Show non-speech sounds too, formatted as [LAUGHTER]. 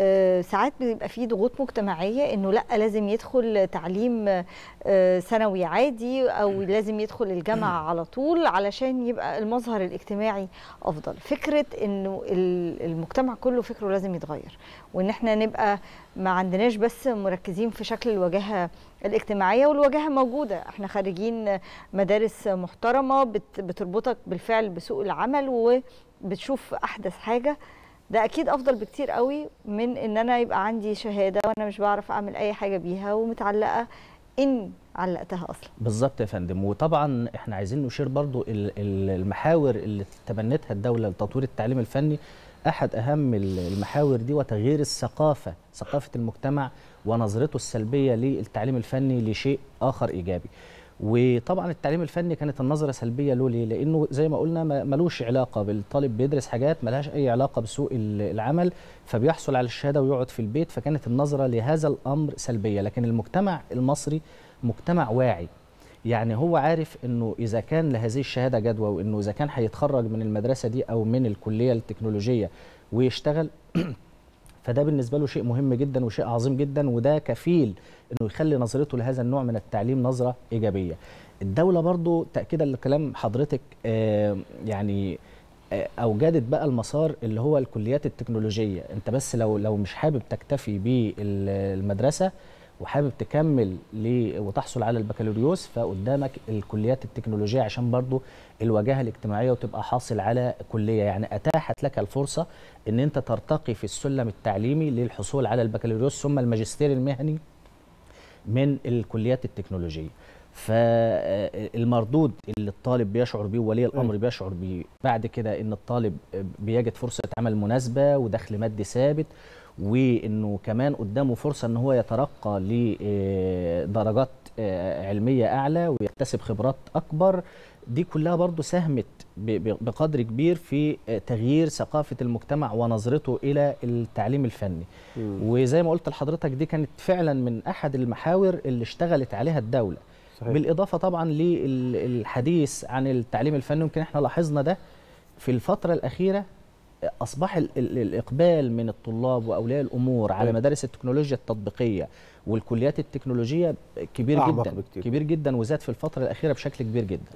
آه، ساعات بيبقى في ضغوط مجتمعيه انه لا لازم يدخل تعليم آه، ثانوي عادي او لازم يدخل الجامعه على طول علشان يبقى المظهر الاجتماعي افضل فكره انه المجتمع كله فكره لازم يتغير وان احنا نبقى ما عندناش بس مركزين في شكل الواجهه الاجتماعيه والواجهه موجوده احنا خارجين مدارس محترمه بتربطك بالفعل بسوق العمل وبتشوف احدث حاجه ده اكيد افضل بكتير قوي من ان انا يبقى عندي شهاده وانا مش بعرف اعمل اي حاجه بيها ومتعلقه ان علقتها اصلا بالظبط يا فندم وطبعا احنا عايزين نشير برضو المحاور اللي تبنتها الدوله لتطوير التعليم الفني احد اهم المحاور دي وتغيير الثقافه ثقافه المجتمع ونظرته السلبيه للتعليم الفني لشيء اخر ايجابي وطبعا التعليم الفني كانت النظره سلبيه له ليه؟ لانه زي ما قلنا ملوش علاقه بالطالب بيدرس حاجات ملهاش اي علاقه بسوق العمل فبيحصل على الشهاده ويقعد في البيت فكانت النظره لهذا الامر سلبيه لكن المجتمع المصري مجتمع واعي يعني هو عارف انه اذا كان لهذه الشهاده جدوى وانه اذا كان هيتخرج من المدرسه دي او من الكليه التكنولوجيه ويشتغل [CLEARS THROAT] فده بالنسبه له شيء مهم جدا وشيء عظيم جدا وده كفيل انه يخلي نظرته لهذا النوع من التعليم نظره ايجابيه الدوله برضو تاكيدا لكلام حضرتك يعني آه، اوجدت بقى المسار اللي هو الكليات التكنولوجيه انت بس لو لو مش حابب تكتفي بالمدرسه وحابب تكمل وتحصل على البكالوريوس فقدامك الكليات التكنولوجيه عشان برضو الواجهه الاجتماعيه وتبقى حاصل على كليه يعني اتاحت لك الفرصه ان انت ترتقي في السلم التعليمي للحصول على البكالوريوس ثم الماجستير المهني من الكليات التكنولوجيه فالمردود اللي الطالب بيشعر بيه وولي الامر بيشعر بيه بعد كده ان الطالب بيجد فرصه عمل مناسبه ودخل مادي ثابت وانه كمان قدامه فرصه ان هو يترقى لدرجات آه، آه، علميه اعلى ويكتسب خبرات اكبر دي كلها برضه ساهمت بقدر كبير في آه، تغيير ثقافة المجتمع ونظرته إلى التعليم الفني مم. وزي ما قلت لحضرتك دي كانت فعلا من أحد المحاور اللي اشتغلت عليها الدولة صحيح. بالإضافة طبعا للحديث عن التعليم الفني يمكن احنا لاحظنا ده في الفترة الأخيرة اصبح الاقبال من الطلاب واولياء الامور على إيه. مدارس التكنولوجيا التطبيقيه والكليات التكنولوجيه كبير جدا بكتير. كبير جدا وزاد في الفتره الاخيره بشكل كبير جدا